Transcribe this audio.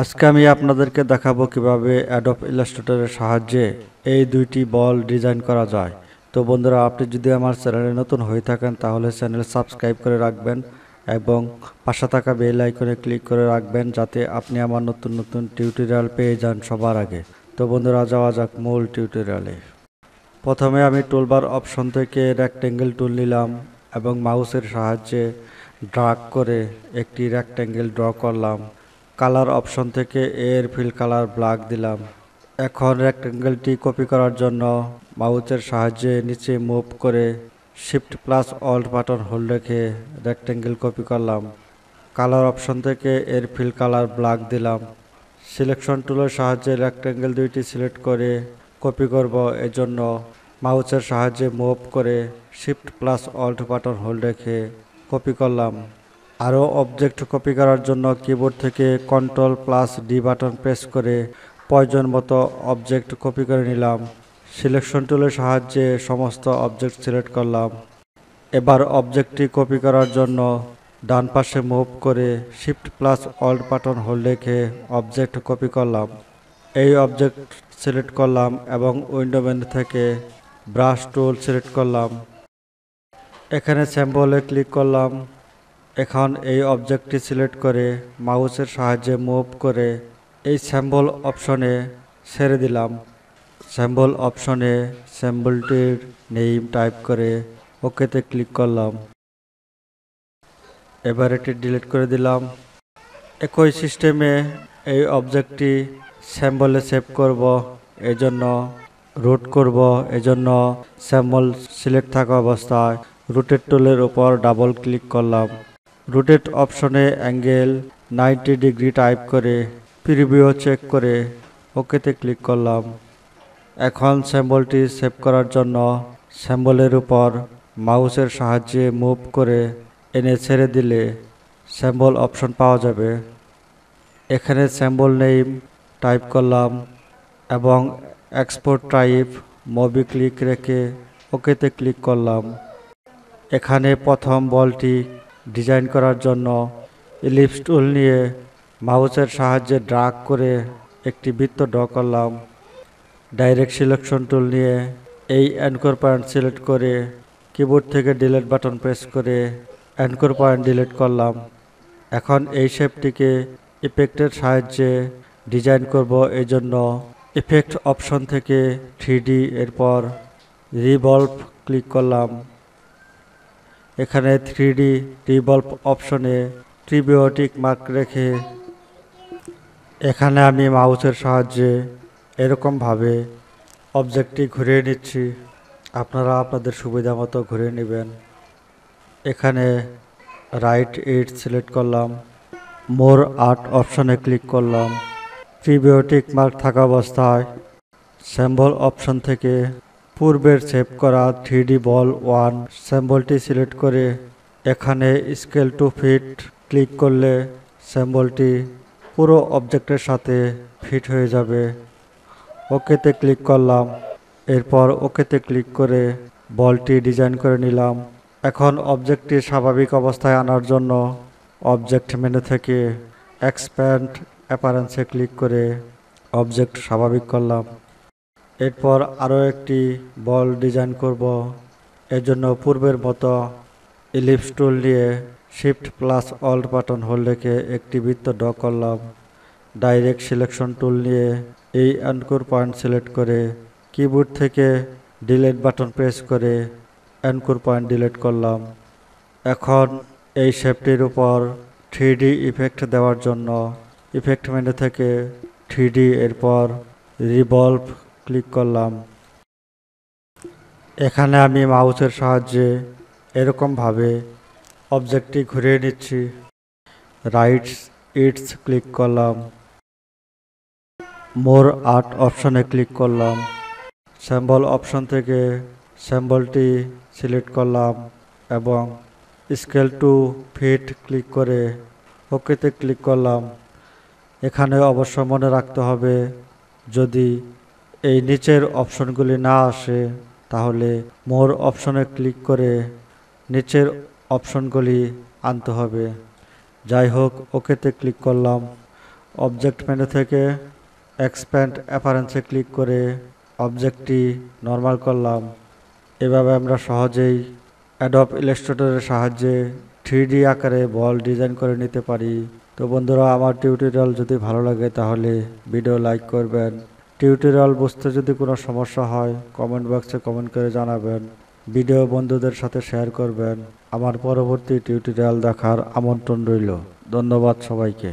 আজকে আমি আপনাদেরকে দেখাবো কিভাবে অ্যাডপ ইলাস্ট্রেটরের সাহায্যে এই দুইটি বল ডিজাইন করা যায় তো বন্ধুরা আপনি যদি আমার চ্যানেলে নতুন হয়ে থাকেন তাহলে চ্যানেল সাবস্ক্রাইব করে রাখবেন এবং পাশে থাকা বেল আইকনে ক্লিক করে রাখবেন যাতে আপনি আমার নতুন নতুন টিউটোরিয়াল পেয়ে যান সবার আগে তো বন্ধুরা যাওয়া যাক মূল টিউটোরিয়ালে প্রথমে আমি টুলবার অপশন থেকে রেক্ট্যাঙ্গেল টুল নিলাম এবং মাউসের সাহায্যে ড্রাগ করে একটি রেক্ট্যাঙ্গেল ড্র করলাম কালার অপশন থেকে এর ফিল কালার ব্ল্যাক দিলাম এখন রেক্টেঙ্গেলটি কপি করার জন্য মাউচের সাহায্যে নিচে মুভ করে shift plus alt button hold রেখে রেক্টেঙ্গেল কপি করলাম কালার অপশন থেকে এর ফিল কালার ব্ল্যাক দিলাম সিলেকশন টুলের সাহায্যে রেক্টেঙ্গেল দুইটি সিলেক্ট করে কপি করব এজন্য মাউসের সাহায্যে মুভ করে shift plus alt button hold রেখে কপি করলাম আরও অবজেক্ট কপি করার জন্য কিবোর্ড থেকে control plus D button press করে প্রয়োজন মতো অবজেক্ট কপি করে নিলাম সিলেকশন টুলের সাহায্যে সমস্ত অবজেক্ট সিলেক্ট করলাম এবার অবজেক্টটি কপি করার জন্য ডান পাশে মুভ করে shift plus alt button hold রেখে অবজেক্ট কপি করলাম এই অবজেক্ট সিলেক্ট করলাম এবং উইন্ডো ম্যান থেকে ব্রাশ টুল সিলেক্ট করলাম এখানে স্যাম্পলে ক্লিক করলাম এখন এই অবজেক্টটি সিলেক্ট করে মাউসের সাহায্যে মুভ করে এই স্যাম্বল অপশনে ছেড়ে দিলাম স্যাম্বল অপশনে স্যাম্বলটির নেম টাইপ করে ওকেতে ক্লিক করলাম এবার এটি ডিলিট করে দিলাম একই সিস্টেমে এই অবজেক্টটি স্যাম্বলে সেভ করব এজন্য রুট করব এজন্য স্যাম্বল সিলেক্ট থাকা অবস্থায় রুটের টুলের উপর ডাবল ক্লিক করলাম রোটেট অপশনে অ্যাঙ্গেল নাইনটি ডিগ্রি টাইপ করে প্রিভিউ চেক করে ওকেতে ক্লিক করলাম এখন স্যাম্বলটি সেভ করার জন্য স্যাম্বলের উপর মাউসের সাহায্যে মুভ করে এনে ছেড়ে দিলে স্যাম্বল অপশন পাওয়া যাবে এখানে স্যাম্বল নেম টাইপ করলাম এবং এক্সপোর্ট টাইপ মবি ক্লিক রেখে ওকেতে ক্লিক করলাম এখানে প্রথম বলটি ডিজাইন করার জন্য ইলিপস টুল নিয়ে মাউসের সাহায্যে ড্রাগ করে একটি বৃত্ত ড্র করলাম ডাইরেক্ট সিলেকশন টুল নিয়ে এই অ্যানকোর পয়েন্ট সিলেক্ট করে কিবোর্ড থেকে ডিলেট বাটন প্রেস করে অ্যানকোর পয়েন্ট ডিলেট করলাম এখন এই শেপটিকে ইফেক্টের সাহায্যে ডিজাইন করব এই জন্য ইফেক্ট অপশন থেকে থ্রি এরপর রিভলভ ক্লিক করলাম এখানে থ্রি ডি রিভলভ অপশনে ট্রিবিওটিক মার্ক রেখে এখানে আমি মাউসের সাহায্যে এরকমভাবে অবজেক্টটি ঘুরিয়ে নিচ্ছি আপনারা আপনাদের সুবিধা মতো ঘুরিয়ে নেবেন এখানে রাইট ইট সিলেক্ট করলাম মোর আর্ট অপশনে ক্লিক করলাম প্রিবিওটিক মার্ক থাকা অবস্থায় স্যাম্বল অপশন থেকে পূর্বের সেভ করা থ্রিডি বল ওয়ান স্যাম্বলটি সিলেক্ট করে এখানে স্কেল টু ফিট ক্লিক করলে স্যাম্বলটি পুরো অবজেক্টের সাথে ফিট হয়ে যাবে ওকেতে ক্লিক করলাম এরপর ওকেতে ক্লিক করে বলটি ডিজাইন করে নিলাম এখন অবজেক্টটি স্বাভাবিক অবস্থায় আনার জন্য অবজেক্ট মেনে থেকে এক্সপ্যান্ড অ্যাপারেন্সে ক্লিক করে অবজেক্ট স্বাভাবিক করলাম এরপর আরও একটি বল ডিজাইন করব এর জন্য পূর্বের মতো ইলিপস টুল দিয়ে shift plus alt button hold রেখে একটি বৃত্ত ড করলাম ডাইরেক্ট সিলেকশন টুল নিয়ে এই অ্যানকোর পয়েন্ট সিলেক্ট করে কিবোর্ড থেকে ডিলেট বাটন প্রেস করে অ্যানকোর পয়েন্ট ডিলেট করলাম এখন এই শেপটির উপর থ্রি ইফেক্ট দেওয়ার জন্য ইফেক্ট মেনে থেকে থ্রি এরপর রিভলভ ক্লিক করলাম এখানে আমি মাউসের সাহায্যে এরকমভাবে অবজেক্টটি ঘুরিয়ে নিচ্ছি রাইটস ইটস ক্লিক করলাম মোর আর্ট অপশানে ক্লিক করলাম স্যাম্বল অপশন থেকে স্যাম্বলটি সিলেক্ট করলাম এবং স্কেল টু ফিট ক্লিক করে ওকেতে ক্লিক করলাম এখানে অবশ্য মনে রাখতে হবে যদি এই নিচের অপশনগুলি না আসে তাহলে মোর অপশনে ক্লিক করে নিচের অপশনগুলি আনতে হবে যাই হোক ওকেতে ক্লিক করলাম অবজেক্ট মেনু থেকে এক্সপ্যান্ড অ্যাপারেন্সে ক্লিক করে অবজেক্টটি নর্মাল করলাম এভাবে আমরা সহজেই অ্যাডপ ইলেস্ট্রেটরের সাহায্যে থ্রি আকারে বল ডিজাইন করে নিতে পারি তো বন্ধুরা আমার টিউটোরিয়াল যদি ভালো লাগে তাহলে ভিডিও লাইক করবেন টিউটোরিয়াল বুঝতে যদি কোনো সমস্যা হয় কমেন্ট বক্সে কমেন্ট করে জানাবেন ভিডিও বন্ধুদের সাথে শেয়ার করবেন আমার পরবর্তী টিউটোরিয়াল দেখার আমন্ত্রণ রইল ধন্যবাদ সবাইকে